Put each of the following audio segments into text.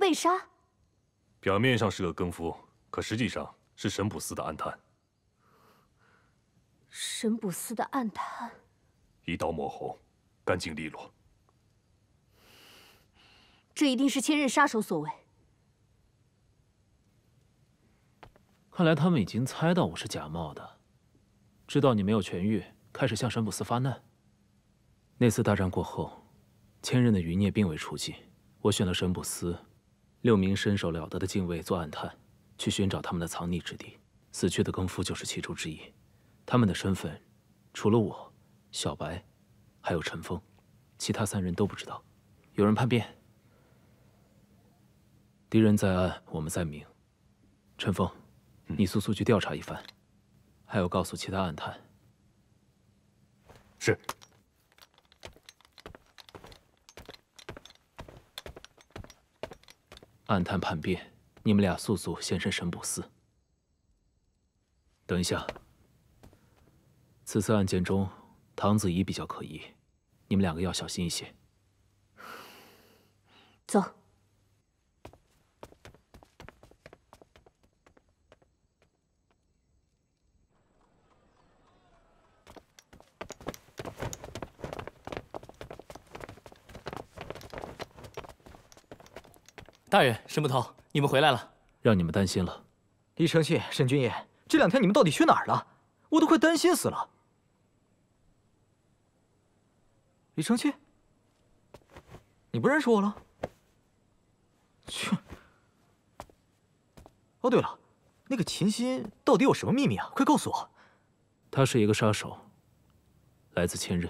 被杀，表面上是个更夫，可实际上是神捕司的暗探。神捕司的暗探，一刀抹喉，干净利落。这一定是千刃杀手所为。看来他们已经猜到我是假冒的，知道你没有痊愈，开始向神捕司发难。那次大战过后，千刃的余孽并未除尽，我选了神捕司。六名身手了得的禁卫做暗探，去寻找他们的藏匿之地。死去的更夫就是其中之一。他们的身份，除了我、小白，还有陈峰，其他三人都不知道。有人叛变。敌人在暗，我们在明。陈峰，你速速去调查一番，还有告诉其他暗探。是。暗探叛变，你们俩速速现身神捕司。等一下，此次案件中唐子怡比较可疑，你们两个要小心一些。走。大人，沈捕头，你们回来了，让你们担心了。李承信，沈君夜，这两天你们到底去哪儿了？我都快担心死了。李承信，你不认识我了？切。哦，对了，那个秦心到底有什么秘密啊？快告诉我。他是一个杀手，来自千仞。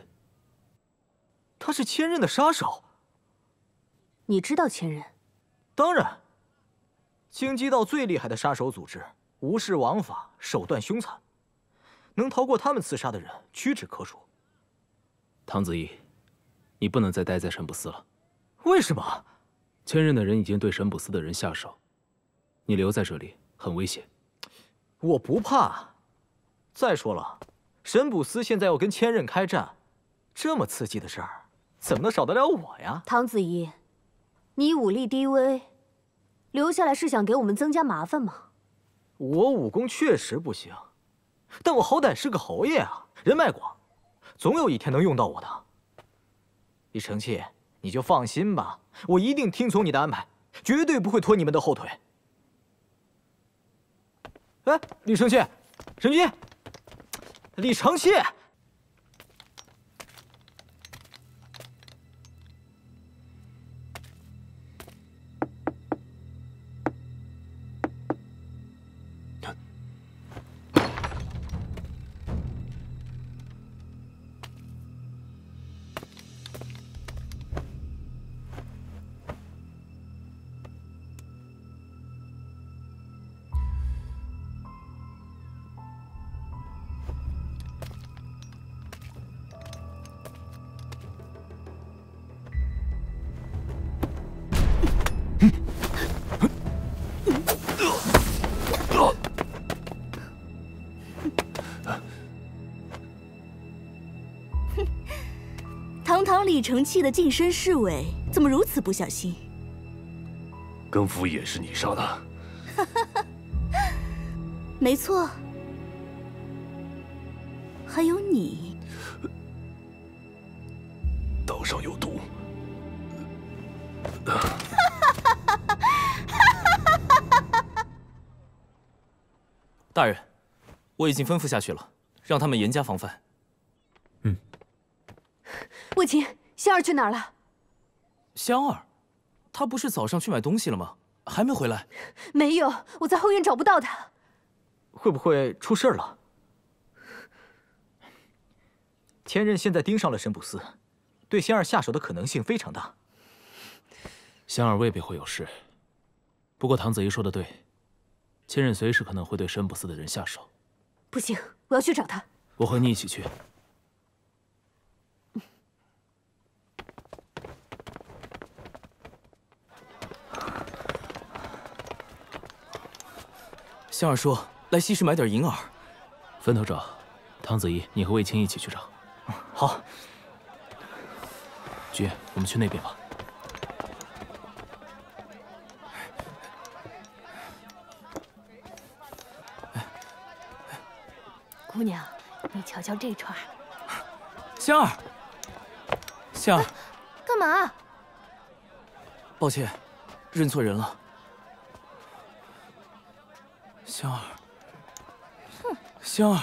他是千仞的杀手？你知道千仞？当然，京畿道最厉害的杀手组织，无视王法，手段凶残，能逃过他们刺杀的人屈指可数。唐子义，你不能再待在神捕司了。为什么？千仞的人已经对神捕司的人下手，你留在这里很危险。我不怕。再说了，神捕司现在要跟千仞开战，这么刺激的事儿，怎么能少得了我呀？唐子义，你武力低微。留下来是想给我们增加麻烦吗？我武功确实不行，但我好歹是个侯爷啊，人脉广，总有一天能用到我的。李承器，你就放心吧，我一定听从你的安排，绝对不会拖你们的后腿。哎，李承器，神医，李承器。成器的近身侍卫，怎么如此不小心？跟夫也是你杀的。没错，还有你。刀上有毒。哈，大人，我已经吩咐下去了，让他们严加防范。嗯。卫青。香儿去哪儿了？香儿，她不是早上去买东西了吗？还没回来。没有，我在后院找不到她。会不会出事了？千仞现在盯上了神捕司，对香儿下手的可能性非常大。香儿未必会有事，不过唐子怡说的对，千仞随时可能会对神捕司的人下手。不行，我要去找他。我和你一起去。香儿说来西市买点银耳。分头找，唐子怡，你和魏青一起去找。好。菊，我们去那边吧。姑娘，你瞧瞧这串。香儿。香儿。干嘛？抱歉，认错人了。香儿，香儿。